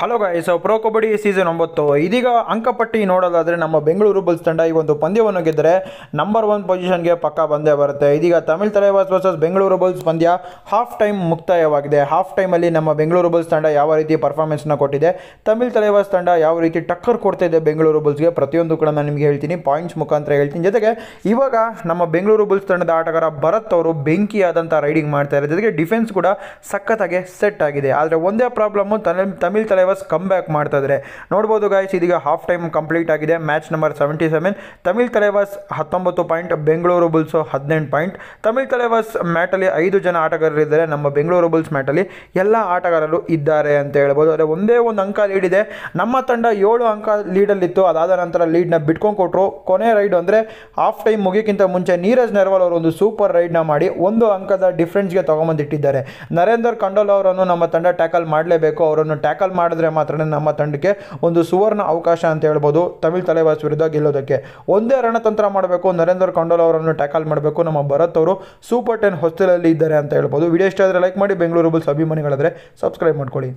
hello guys pro kabaddi season ಒಂಬತ್ತು ಇದೀಗ ಅಂಕಪಟ್ಟಿ ನೋಡೋದಾದರೆ ನಮ್ಮ ಬೆಂಗಳೂರು ಬುಲ್ಸ್ ತಂಡ ಈ ಒಂದು ಪಂದ್ಯವನ್ನು ಗೆದ್ದರೆ ನಂಬರ್ ಒನ್ ಪೊಸಿಷನ್ಗೆ ಪಕ್ಕ ಬಂದೇ ಬರುತ್ತೆ ಇದೀಗ ತಮಿಳ್ ತಲೆವಾಸ್ ವರ್ಸಸ್ ಬೆಂಗಳೂರು ಬುಲ್ಸ್ ಪಂದ್ಯ ಹಾಫ್ ಟೈಮ್ ಮುಕ್ತಾಯವಾಗಿದೆ ಹಾಫ್ ಟೈಮಲ್ಲಿ ನಮ್ಮ ಬೆಂಗಳೂರು ಬುಲ್ಸ್ ತಂಡ ಯಾವ ರೀತಿ ಪರ್ಫಾರ್ಮೆನ್ಸ್ನ ಕೊಟ್ಟಿದೆ ತಮಿಳ್ ತಲೆವಾಸ್ ತಂಡ ಯಾವ ರೀತಿ ಟಕ್ಕರ್ ಕೊಡ್ತಾ ಇದೆ ಬೆಂಗಳೂರು ಬುಲ್ಸ್ಗೆ ಪ್ರತಿಯೊಂದು ಕೂಡ ನಾನು ನಿಮಗೆ ಹೇಳ್ತೀನಿ ಪಾಯಿಂಟ್ಸ್ ಮುಖಾಂತರ ಹೇಳ್ತೀನಿ ಜೊತೆಗೆ ಇವಾಗ ನಮ್ಮ ಬೆಂಗಳೂರು ಬುಲ್ಸ್ ತಂಡದ ಆಟಗಾರ ಭರತ್ ಅವರು ಬೆಂಕಿಯಾದಂಥ ರೈಡಿಂಗ್ ಮಾಡ್ತಾ ಇದ್ದಾರೆ ಜೊತೆಗೆ ಡಿಫೆನ್ಸ್ ಕೂಡ ಸಖತ್ತಾಗಿ ಸೆಟ್ ಆಗಿದೆ ಆದರೆ ಒಂದೇ ಪ್ರಾಬ್ಲಮ್ಮು ತಮಿಳ್ ತಮಿಳ್ ತಲೆ ಡೈವರ್ಸ್ ಕಮ್ ಬ್ಯಾಕ್ ಮಾಡ್ತಾ ಇದ್ದಾರೆ ನೋಡ್ಬೋದು ಗಾಯ್ಸ್ ಇದೀಗ ಹಾಫ್ ಟೈಮ್ ಕಂಪ್ಲೀಟ್ ಆಗಿದೆ match number seventy seven Tamil Thalaivas ಹತ್ತೊಂಬತ್ತು ಪಾಯಿಂಟ್ ಬೆಂಗಳೂರು ಬುಲ್ಸ್ ಹದಿನೆಂಟು ಪಾಯಿಂಟ್ ತಮಿಳ್ ತಲೆವಾಸ್ ಮ್ಯಾಟಲ್ಲಿ ಐದು ಜನ ಆಟಗಾರರಿದ್ದಾರೆ ನಮ್ಮ ಬೆಂಗಳೂರು ಬುಲ್ಸ್ ಮ್ಯಾಟಲ್ಲಿ ಎಲ್ಲ ಆಟಗಾರರು ಇದ್ದಾರೆ ಅಂತ ಹೇಳ್ಬೋದು ಆದರೆ ಒಂದೇ ಒಂದು ಅಂಕ ಲೀಡ್ ಇದೆ ನಮ್ಮ ತಂಡ ಏಳು ಅಂಕ ಲೀಡಲ್ಲಿತ್ತು ಅದಾದ ನಂತರ ಲೀಡ್ನ ಬಿಟ್ಕೊಂಡು ಕೊಟ್ಟರು ಕೊನೆ ರೈಡ್ ಅಂದರೆ ಹಾಫ್ ಟೈಮ್ ಮುಗಿಕ್ಕಿಂತ ಮುಂಚೆ ನೀರಜ್ ನೆರವಲ್ ಅವರು ಒಂದು ಸೂಪರ್ ರೈಡ್ನ ಮಾಡಿ ಒಂದು ಅಂಕದ ಡಿಫ್ರೆನ್ಸ್ಗೆ ತೊಗೊಂಬಂದಿಟ್ಟಿದ್ದಾರೆ ನರೇಂದರ್ ಕಂಡೋಲ್ ಅವರನ್ನು ನಮ್ಮ ತಂಡ ಟ್ಯಾಕಲ್ ಮಾಡಲೇಬೇಕು ಅವರನ್ನು ಟ್ಯಾಕಲ್ ಮಾಡಿದ ಮಾಡಿದ್ರೆ ಮಾತ್ರ ನಮ್ಮ ತಂಡಕ್ಕೆ ಒಂದು ಸುವರ್ಣ ಅವಕಾಶ ಅಂತ ಹೇಳ್ಬೋದು ತಮಿಳ್ ತಲೆವಾಸ್ ವಿರುದ್ಧ ಗೆಲ್ಲೋದಕ್ಕೆ ಒಂದೇ ರಣತಂತ್ರ ಮಾಡಬೇಕು ನರೇಂದ್ರ ಕೊಂಡೋಲ್ ಅವರನ್ನು ಟ್ಯಾಕಲ್ ಮಾಡಬೇಕು ನಮ್ಮ ಭರತ್ ಅವರು ಸೂಪರ್ ಟೆನ್ ಹೊಸ್ಟೆಲಲ್ಲಿ ಇದ್ದಾರೆ ಅಂತ ಹೇಳ್ಬೋದು ವಿಡಿಯೋ ಇಷ್ಟ ಆದರೆ ಲೈಕ್ ಮಾಡಿ ಬೆಂಗಳೂರು ಬುಲ್ಸ್ ಅಭಿಮಾನಿಗಳಾದರೆ ಸಬ್ಸ್ಕ್ರೈಬ್ ಮಾಡ್ಕೊಳ್ಳಿ